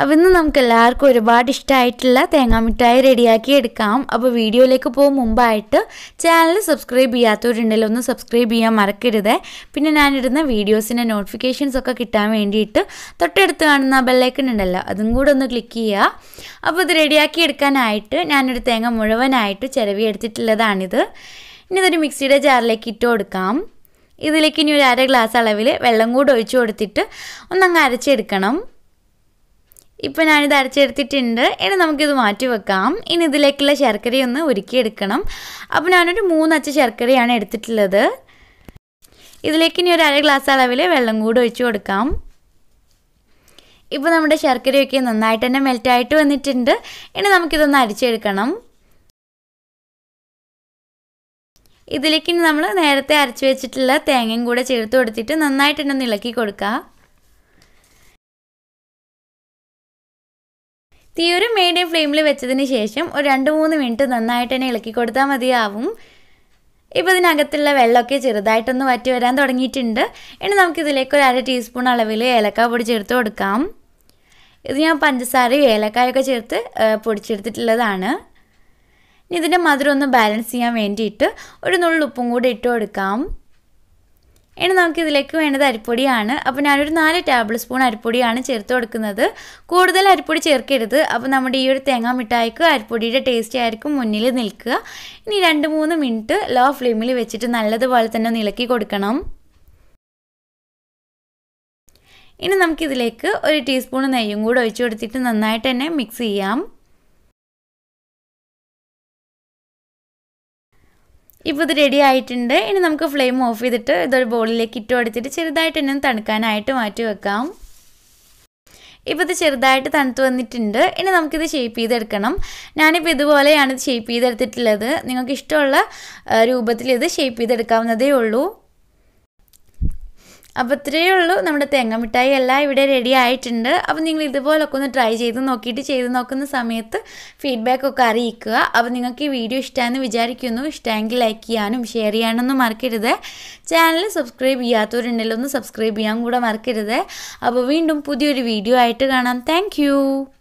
അപ്പം ഇന്ന് നമുക്ക് എല്ലാവർക്കും ഒരുപാട് ഇഷ്ടമായിട്ടുള്ള തേങ്ങാമിഠായി റെഡിയാക്കി എടുക്കാം അപ്പോൾ വീഡിയോയിലേക്ക് പോകും മുമ്പായിട്ട് ചാനൽ സബ്സ്ക്രൈബ് ചെയ്യാത്തവരുണ്ടെങ്കിൽ ഒന്ന് സബ്സ്ക്രൈബ് ചെയ്യാൻ മറക്കരുത് പിന്നെ ഞാനിടുന്ന വീഡിയോസിൻ്റെ നോട്ടിഫിക്കേഷൻസ് ഒക്കെ കിട്ടാൻ വേണ്ടിയിട്ട് തൊട്ടടുത്ത് കാണുന്ന ബെല്ലൈക്കൺ ഉണ്ടല്ലോ അതും കൂടെ ഒന്ന് ക്ലിക്ക് ചെയ്യുക അപ്പോൾ ഇത് റെഡിയാക്കി എടുക്കാനായിട്ട് ഞാനൊരു തേങ്ങ മുഴുവനായിട്ട് ചിലവി എടുത്തിട്ടുള്ളതാണിത് ഇനി ഇതൊരു മിക്സിയുടെ ജാറിലേക്ക് ഇട്ട് കൊടുക്കാം ഇതിലേക്ക് ഇനി ഒരു അര ഗ്ലാസ് അളവിൽ വെള്ളം കൂടെ ഒഴിച്ചു കൊടുത്തിട്ട് ഒന്നങ്ങ് അരച്ചെടുക്കണം ഇപ്പം ഞാനിത് അരച്ചെടുത്തിട്ടുണ്ട് ഇനി നമുക്കിത് മാറ്റി വെക്കാം ഇനി ഇതിലേക്കുള്ള ശർക്കരയൊന്ന് ഒരുക്കിയെടുക്കണം അപ്പോൾ ഞാനൊരു മൂന്നച്ച ശർക്കരയാണ് എടുത്തിട്ടുള്ളത് ഇതിലേക്ക് ഇനി ഒരു അര ഗ്ലാസ് അളവിൽ വെള്ളം കൂടി ഒഴിച്ചു കൊടുക്കാം ഇപ്പോൾ നമ്മുടെ ശർക്കരയൊക്കെ നന്നായിട്ട് തന്നെ മെൽറ്റായിട്ട് വന്നിട്ടുണ്ട് ഇനി നമുക്കിതൊന്ന് അരിച്ചെടുക്കണം ഇതിലേക്ക് ഇനി നമ്മൾ നേരത്തെ അരച്ചു വെച്ചിട്ടുള്ള തേങ്ങയും കൂടെ ചേർത്ത് കൊടുത്തിട്ട് നന്നായിട്ട് തന്നെ ഇളക്കി കൊടുക്കുക തീ ഒരു മീഡിയം ഫ്ലെയിമിൽ വെച്ചതിന് ശേഷം ഒരു രണ്ട് മൂന്ന് മിനിറ്റ് നന്നായിട്ട് തന്നെ ഇളക്കി കൊടുത്താൽ മതിയാവും ഇപ്പോൾ ഇതിനകത്തുള്ള വെള്ളമൊക്കെ ചെറുതായിട്ടൊന്ന് വറ്റി വരാൻ തുടങ്ങിയിട്ടുണ്ട് ഇനി നമുക്കിതിലേക്ക് ഒരു അര ടീസ്പൂൺ അളവിൽ ഏലക്കായ പൊടി ചേർത്ത് കൊടുക്കാം ഇത് ഞാൻ പഞ്ചസാരയും ഏലക്കായൊക്കെ ചേർത്ത് പൊടിച്ചെടുത്തിട്ടുള്ളതാണ് ഇനി ഇതിൻ്റെ മധുരം ഒന്ന് ബാലൻസ് ചെയ്യാൻ വേണ്ടിയിട്ട് ഒരു നുള്ളുപ്പും കൂടി ഇട്ട് കൊടുക്കാം ഇനി നമുക്കിതിലേക്ക് വേണ്ടത് അരിപ്പൊടിയാണ് അപ്പോൾ ഞാനൊരു നാല് ടേബിൾ സ്പൂൺ അരിപ്പൊടിയാണ് ചേർത്ത് കൊടുക്കുന്നത് കൂടുതൽ അരിപ്പൊടി ചേർക്കരുത് അപ്പോൾ നമ്മുടെ ഈ ഒരു തേങ്ങാ മിഠായിക്ക് അരിപ്പൊടിയുടെ ടേസ്റ്റ് ആയിരിക്കും മുന്നിൽ നിൽക്കുക ഇനി രണ്ട് മൂന്ന് മിനിറ്റ് ലോ ഫ്ലെയിമിൽ വെച്ചിട്ട് നല്ലതുപോലെ തന്നെ ഇളക്കി കൊടുക്കണം ഇനി നമുക്കിതിലേക്ക് ഒരു ടീസ്പൂൺ നെയ്യും കൂടെ ഒഴിച്ചു കൊടുത്തിട്ട് നന്നായിട്ട് തന്നെ മിക്സ് ചെയ്യാം ഇപ്പോൾ ഇത് റെഡി ആയിട്ടുണ്ട് ഇനി നമുക്ക് ഫ്ലെയിം ഓഫ് ചെയ്തിട്ട് ഇതൊരു ബോളിലേക്ക് ഇട്ട് അടിച്ചിട്ട് ചെറുതായിട്ട് തന്നെ തണുക്കാനായിട്ട് മാറ്റി വെക്കാം ഇപ്പോൾ ഇത് ചെറുതായിട്ട് തണുത്ത് വന്നിട്ടുണ്ട് ഇനി നമുക്കിത് ഷേപ്പ് ചെയ്തെടുക്കണം ഞാനിപ്പോൾ ഇതുപോലെയാണ് ഇത് ഷേപ്പ് ചെയ്തെടുത്തിട്ടുള്ളത് നിങ്ങൾക്ക് ഇഷ്ടമുള്ള രൂപത്തിൽ ഇത് ഷേപ്പ് ചെയ്തെടുക്കാവുന്നതേ ഉള്ളൂ അപ്പോൾ ഇത്രയേ ഉള്ളൂ നമ്മുടെ തേങ്ങ മിഠായി എല്ലാം ഇവിടെ റെഡി ആയിട്ടുണ്ട് അപ്പോൾ നിങ്ങൾ ഇതുപോലൊക്കെ ഒന്ന് ട്രൈ ചെയ്ത് നോക്കിയിട്ട് ചെയ്ത് നോക്കുന്ന സമയത്ത് ഫീഡ്ബാക്ക് ഒക്കെ അറിയിക്കുക അപ്പോൾ നിങ്ങൾക്ക് ഈ വീഡിയോ ഇഷ്ടമാണെന്ന് വിചാരിക്കുന്നു ഇഷ്ടമെങ്കിൽ ലൈക്ക് ചെയ്യാനും ഷെയർ ചെയ്യാനൊന്നും മറക്കരുത് ചാനൽ സബ്സ്ക്രൈബ് ചെയ്യാത്തവരുണ്ടെങ്കിൽ ഒന്ന് സബ്സ്ക്രൈബ് ചെയ്യാൻ കൂടെ മറക്കരുത് അപ്പോൾ വീണ്ടും പുതിയൊരു വീഡിയോ ആയിട്ട് കാണാം താങ്ക്